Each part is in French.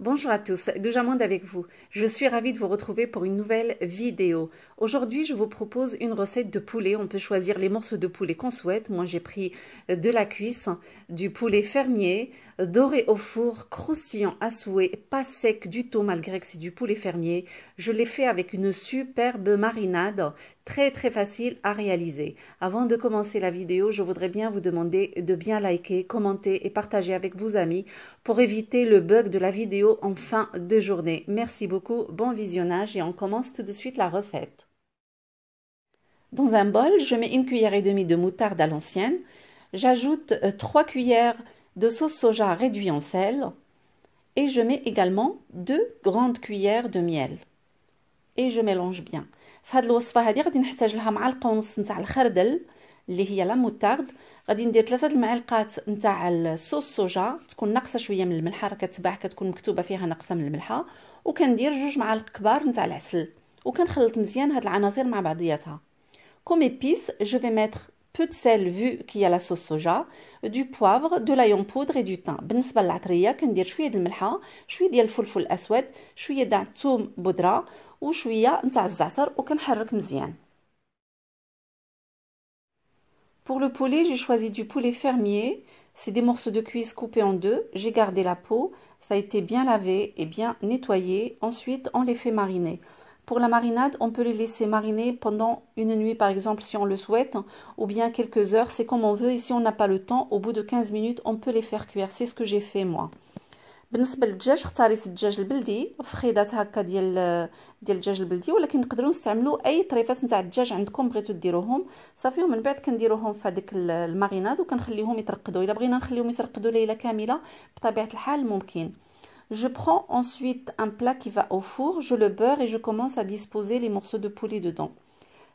Bonjour à tous, déjà moins avec vous. Je suis ravie de vous retrouver pour une nouvelle vidéo. Aujourd'hui, je vous propose une recette de poulet. On peut choisir les morceaux de poulet qu'on souhaite. Moi, j'ai pris de la cuisse, du poulet fermier, doré au four, croustillant à souhait, pas sec du tout malgré que c'est du poulet fermier. Je l'ai fait avec une superbe marinade très très facile à réaliser. Avant de commencer la vidéo, je voudrais bien vous demander de bien liker, commenter et partager avec vos amis pour éviter le bug de la vidéo en fin de journée. Merci beaucoup, bon visionnage et on commence tout de suite la recette. Dans un bol, je mets une cuillère et demie de moutarde à l'ancienne. J'ajoute euh, trois cuillères de sauce soja réduite en sel et je mets également deux grandes cuillères de miel. Et je mélange bien. فهاد الوصفه هذه غادي نحتاج لها معلقه ونص نتاع الخردل اللي هي لا موتارد غادي ندير ثلاثه المعالقات نتاع الصوص صوجا تكون ناقصه شويه من الملحه راه كتباع كتكون مكتوبه فيها ناقصه من الملحه وكندير جوج معالق كبار نتاع العسل وكنخلط مزيان هاد العناصر مع بعضياتها كومي بيس جو في ميتر peu de sel vu qu'il y a la sauce soja, du poivre, de l'ail en poudre et du thym. بالنسبه للعطريه كندير شويه د الملحه شويه ديال الفلفل الاسود شويه د الثوم بودره Pour le poulet, j'ai choisi du poulet fermier. C'est des morceaux de cuisse coupés en deux. J'ai gardé la peau. Ça a été bien lavé et bien nettoyé. Ensuite, on les fait mariner. Pour la marinade, on peut les laisser mariner pendant une nuit, par exemple, si on le souhaite, ou bien quelques heures. C'est comme on veut. Et si on n'a pas le temps, au bout de 15 minutes, on peut les faire cuire. C'est ce que j'ai fait moi. بالنسبه للدجاج اختاريت الدجاج البلدي فخيضات هكا ديال ديال الدجاج البلدي ولكن نقدروا نستعملوا اي طريفات نتاع الدجاج عندكم بغيتو ديروهم صافي ومن بعد كنديروهم في هذيك الماريناد وكنخليهم يترقدوا الا بغينا نخليهم يترقدوا ليله كامله بطبيعه الحال ممكن Je prends ensuite un plat qui va au four, je le beurre et je commence à disposer les morceaux de poulet dedans.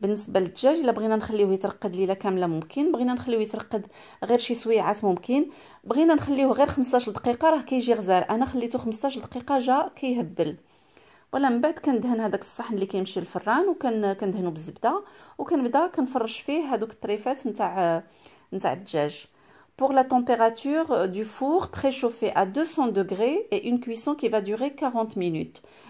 بالنسبه للدجاج الا بغينا نخليوه يترقد ليله كامله ممكن بغينا نخليوه يترقد غير شي سويعات ممكن بغينا نخليوه غير 15 دقيقه راه كيجي غزال انا خليته 15 دقيقه جا كيهبل ولا من بعد كندهن هذاك الصحن اللي كيمشي للفران وكن كندهنو بالزبده وكنبدا كنفرش فيه هذوك الطريفات نتاع نتاع الدجاج Pour la température du four préchauffé à 200 degrés et une cuisson qui va durer 40 minutes.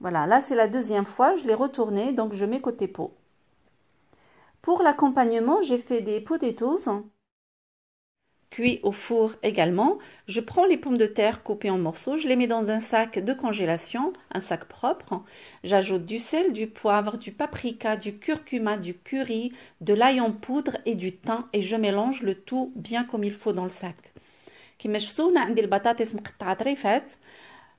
Voilà, là c'est la deuxième fois, je l'ai retourné, donc je mets côté pot. Pour l'accompagnement, j'ai fait des potatoes, puis au four également. Je prends les pommes de terre coupées en morceaux, je les mets dans un sac de congélation, un sac propre. J'ajoute du sel, du poivre, du paprika, du curcuma, du curry, de l'ail en poudre et du thym et je mélange le tout bien comme il faut dans le sac.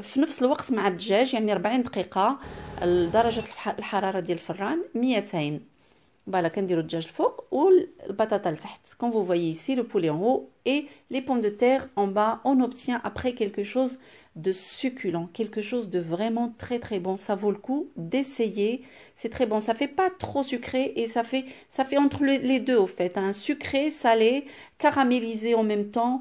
في نفس الوقت مع الدجاج يعني 40 دقيقه la الحراره du four, 200 Voilà, كنديروا الدجاج الفوق en bas. Comme vous voyez ici, le poulet en haut et les pommes de terre en bas, on obtient après quelque chose de succulent, quelque chose de vraiment très très bon. Ça vaut le coup d'essayer. C'est très bon. Ça fait pas trop sucré et ça fait entre les deux au fait, hein. sucré, salé, caramélisé en même temps.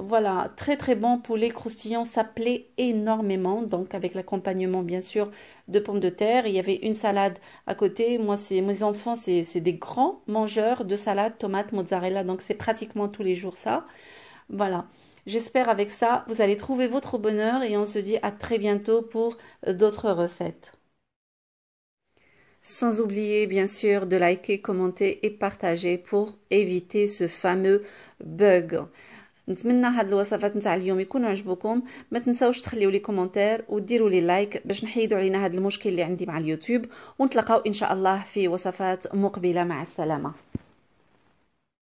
Voilà, très très bon poulet croustillant, ça plaît énormément. Donc avec l'accompagnement bien sûr de pommes de terre. Il y avait une salade à côté. Moi, c'est mes enfants, c'est des grands mangeurs de salade, tomates, mozzarella. Donc c'est pratiquement tous les jours ça. Voilà. J'espère avec ça, vous allez trouver votre bonheur et on se dit à très bientôt pour euh, d'autres recettes. Sans oublier bien sûr de liker, commenter et partager pour éviter ce fameux bug. نتمنى هاد الوصفات نتاع اليوم يكونوا عجبوكم ما تنساوش تخليو لي كومونتير وديروا لي لايك باش نحيدوا علينا هاد المشكل اللي عندي مع اليوتيوب ونتلاقاو ان شاء الله في وصفات مقبله مع السلامه